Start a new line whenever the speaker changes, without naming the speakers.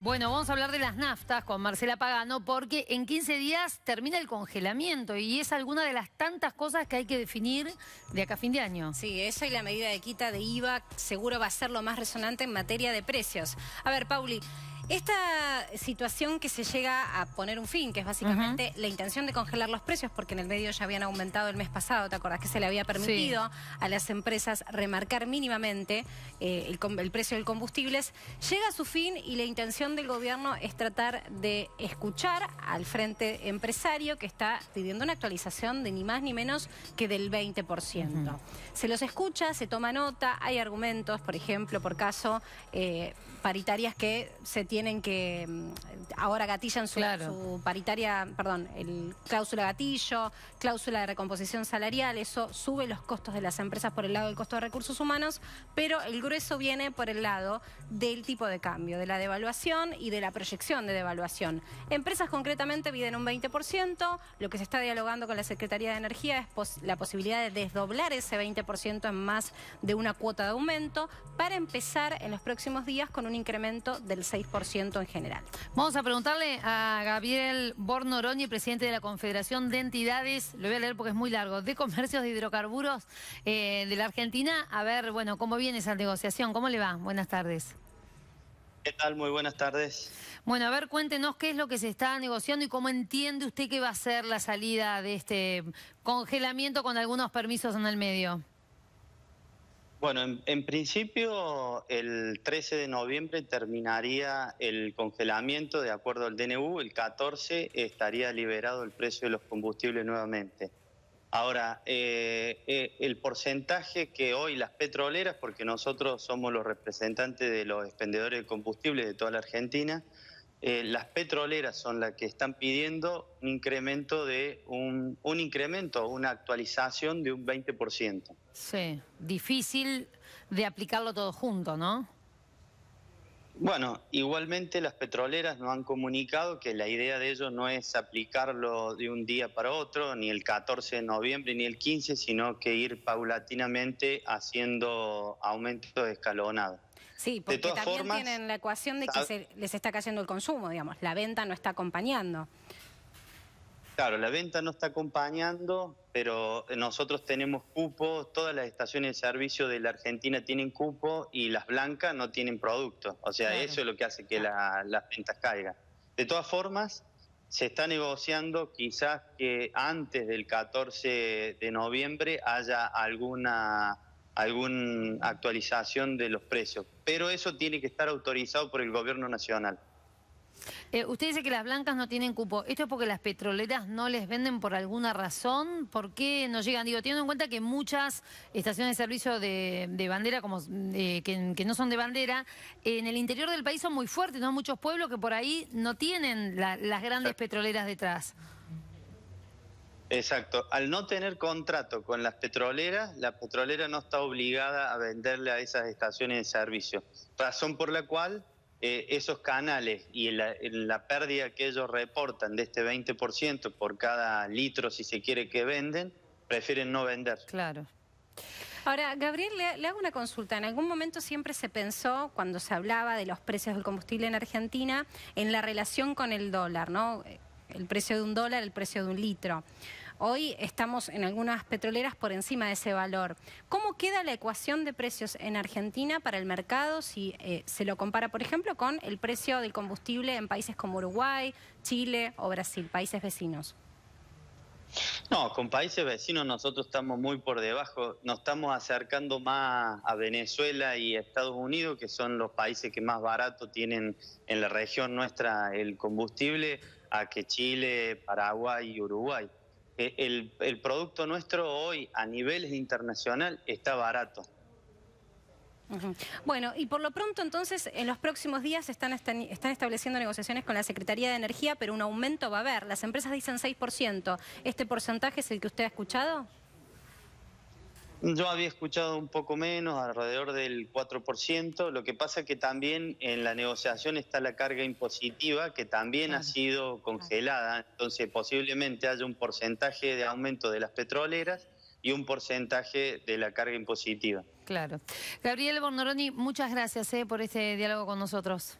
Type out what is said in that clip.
Bueno, vamos a hablar de las naftas con Marcela Pagano porque en 15 días termina el congelamiento y es alguna de las tantas cosas que hay que definir de acá a fin de año. Sí, esa y la medida
de quita de IVA seguro va a ser lo más resonante en materia de precios. A ver, Pauli, esta situación que se llega a poner un fin, que es básicamente la intención de congelar los precios, porque en el medio ya habían aumentado el mes pasado, ¿te acordás que se le había permitido a las empresas remarcar mínimamente eh, el, precio del combustible? Llega a su fin y la intención del gobierno es tratar de escuchar al frente empresario que está pidiendo una actualización de ni más ni menos que del 20%. Se los escucha, se toma nota, hay argumentos, por ejemplo, por caso, eh, paritarias que se tienen tienen que, mm, ahora gatillan su, paritaria, perdón, el cláusula gatillo, cláusula de recomposición salarial, eso sube los costos de las empresas por el lado del costo de recursos humanos, pero el grueso viene por el lado del tipo de cambio, de la devaluación y de la proyección de devaluación. Empresas concretamente piden un 20%, lo que se está dialogando con la Secretaría de Energía es la posibilidad de desdoblar ese 20% en más de una cuota de aumento para empezar en los próximos días con un incremento del 6% en
general. Vamos a preguntarle a Gabriel Bornoroni, presidente de la Confederación de Entidades, lo voy a leer porque es muy largo, de comercios de hidrocarburos eh, de la Argentina, a ver, bueno, cómo viene esa negociación, cómo le va. Buenas tardes.
¿Qué tal? Muy buenas tardes.
Bueno, a ver, cuéntenos qué es lo que se está negociando y cómo entiende usted que va a ser la salida de este congelamiento con algunos permisos en el medio.
Bueno, en, principio el 13 de noviembre terminaría el congelamiento de acuerdo al DNU, el 14 estaría liberado el precio de los combustibles nuevamente. Ahora, eh, eh, el porcentaje que hoy las petroleras, porque nosotros somos los representantes de los expendedores de combustible de toda la Argentina, eh, las petroleras son las que están pidiendo un incremento de un, un incremento, una actualización de un 20%.
Sí, difícil de aplicarlo todo junto, ¿no?
Bueno, igualmente las petroleras nos han comunicado que la idea de ellos no es aplicarlo de un día para otro, ni el 14 de noviembre ni el 15, sino que ir paulatinamente haciendo aumentos escalonados. Sí, porque también tienen
la ecuación de que les está cayendo el consumo, digamos, la venta no está acompañando.
Claro, la venta no está acompañando, pero nosotros tenemos cupo, todas las estaciones de servicio de la Argentina tienen cupo y las blancas no tienen producto. O sea, eso es lo que hace que ah. las ventas caigan. De todas formas, se está negociando quizás que antes del 14 de noviembre haya alguna alguna actualización de los precios. Pero eso tiene que estar autorizado por el gobierno nacional.
Eh, usted dice que las blancas no tienen cupo. ¿Esto es porque las petroleras no les venden por alguna razón? ¿Por qué no llegan? Digo, teniendo en cuenta que muchas estaciones de servicio de, bandera, como eh, que, no son de bandera, en el interior del país son muy fuertes, ¿no? Muchos pueblos que por ahí no tienen las grandes petroleras detrás.
Exacto. Al no tener contrato con las petroleras, la petrolera no está obligada a venderle a esas estaciones de servicio. Razón por la cual eh, esos canales y la, pérdida que ellos reportan de este 20% por cada litro, si se quiere, que venden, prefieren no vender.
Claro.
Ahora, Gabriel, le hago una consulta. En algún momento siempre se pensó, cuando se hablaba de los precios del combustible en Argentina, en la relación con el dólar, ¿no? el precio de un dólar, el precio de un litro. Hoy estamos en algunas petroleras por encima de ese valor. ¿Cómo queda la ecuación de precios en Argentina para el mercado si eh, se lo compara, por ejemplo, con el precio del combustible en países como Uruguay, Chile o Brasil, países vecinos?
No, con países vecinos nosotros estamos muy por debajo, nos estamos acercando más a Venezuela y Estados Unidos, que son los países que más barato tienen en la región nuestra el combustible que Chile, Paraguay y Uruguay. Eh, el, producto nuestro hoy a niveles internacional está barato.
Bueno, y por lo pronto entonces en los próximos días están, están, están, estableciendo negociaciones con la Secretaría de Energía, pero un aumento va a haber. Las empresas dicen 6%. ¿Este porcentaje es el que usted ha escuchado?
Yo había escuchado un poco menos, alrededor del 4%. Lo que pasa es que también en la negociación está la carga impositiva, que también ha sido congelada. Entonces, posiblemente haya un porcentaje de aumento de las petroleras y un porcentaje de la carga impositiva.
Claro. Gabriel Bornoroni, muchas gracias eh, por este diálogo con nosotros.